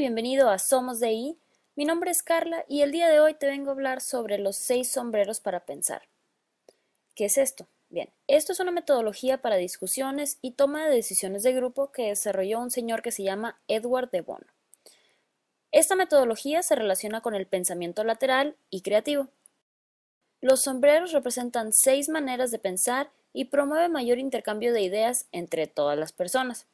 bienvenido a Somos de I. Mi nombre es Carla y el día de hoy te vengo a hablar sobre los seis sombreros para pensar. ¿Qué es esto? Bien, esto es una metodología para discusiones y toma de decisiones de grupo que desarrolló un señor que se llama Edward de Bono. Esta metodología se relaciona con el pensamiento lateral y creativo. Los sombreros representan seis maneras de pensar y promueve mayor intercambio de ideas entre todas las personas.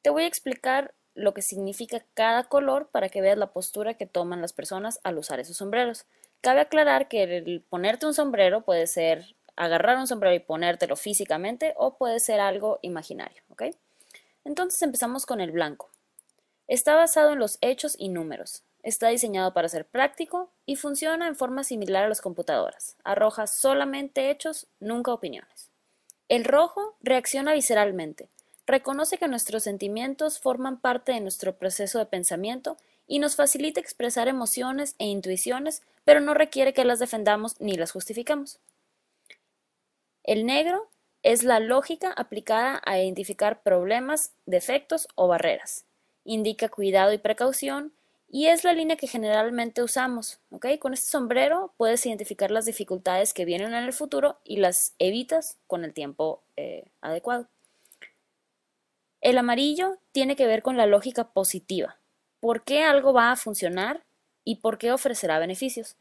Te voy a explicar lo que significa cada color para que veas la postura que toman las personas al usar esos sombreros. Cabe aclarar que el ponerte un sombrero puede ser agarrar un sombrero y ponértelo físicamente o puede ser algo imaginario, Entonces empezamos con el blanco. Está basado en los hechos y números. Está diseñado para ser práctico y funciona en forma similar a las computadoras. Arroja solamente hechos, nunca opiniones. El rojo reacciona visceralmente reconoce que nuestros sentimientos forman parte de nuestro proceso de pensamiento y nos facilita expresar emociones e intuiciones, pero no requiere que las defendamos ni las justificamos. El negro es la lógica aplicada a identificar problemas, defectos o barreras. Indica cuidado y precaución y es la línea que generalmente usamos. Con este sombrero puedes identificar las dificultades que vienen en el futuro y las evitas con el tiempo eh, adecuado. El amarillo tiene que ver con la lógica positiva. ¿Por qué algo va a funcionar y por qué ofrecerá beneficios?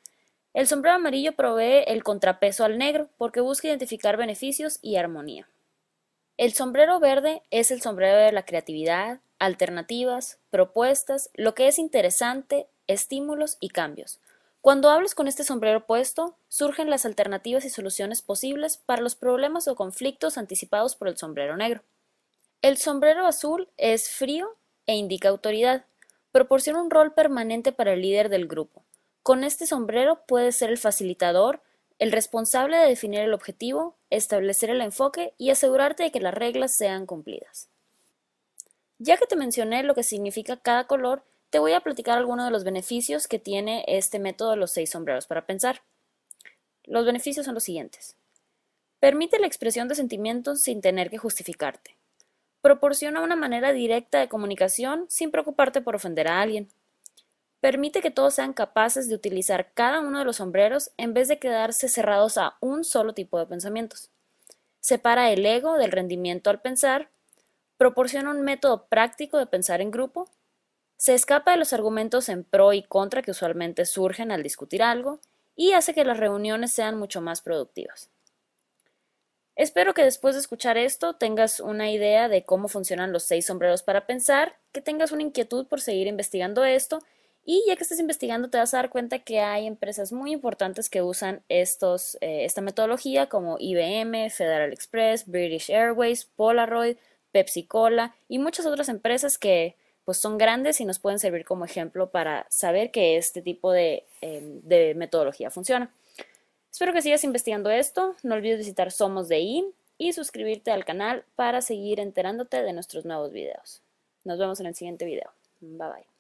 El sombrero amarillo provee el contrapeso al negro porque busca identificar beneficios y armonía. El sombrero verde es el sombrero de la creatividad, alternativas, propuestas, lo que es interesante, estímulos y cambios. Cuando hablas con este sombrero puesto, surgen las alternativas y soluciones posibles para los problemas o conflictos anticipados por el sombrero negro. El sombrero azul es frío e indica autoridad. Proporciona un rol permanente para el líder del grupo. Con este sombrero puede ser el facilitador, el responsable de definir el objetivo, establecer el enfoque y asegurarte de que las reglas sean cumplidas. Ya que te mencioné lo que significa cada color, te voy a platicar algunos de los beneficios que tiene este método de los seis sombreros para pensar. Los beneficios son los siguientes. Permite la expresión de sentimientos sin tener que justificarte. Proporciona una manera directa de comunicación sin preocuparte por ofender a alguien. Permite que todos sean capaces de utilizar cada uno de los sombreros en vez de quedarse cerrados a un solo tipo de pensamientos. Separa el ego del rendimiento al pensar. Proporciona un método práctico de pensar en grupo. Se escapa de los argumentos en pro y contra que usualmente surgen al discutir algo y hace que las reuniones sean mucho más productivas. Espero que después de escuchar esto tengas una idea de cómo funcionan los seis sombreros para pensar, que tengas una inquietud por seguir investigando esto y ya que estés investigando te vas a dar cuenta que hay empresas muy importantes que usan estos, eh, esta metodología como IBM, Federal Express, British Airways, Polaroid, Pepsi Cola y muchas otras empresas que pues son grandes y nos pueden servir como ejemplo para saber que este tipo de em, metodología funciona. Espero que sigas investigando esto. No olvides visitar Somos de in y suscribirte al canal para seguir enterándote de nuestros nuevos videos. Nos vemos en el siguiente video. Bye bye.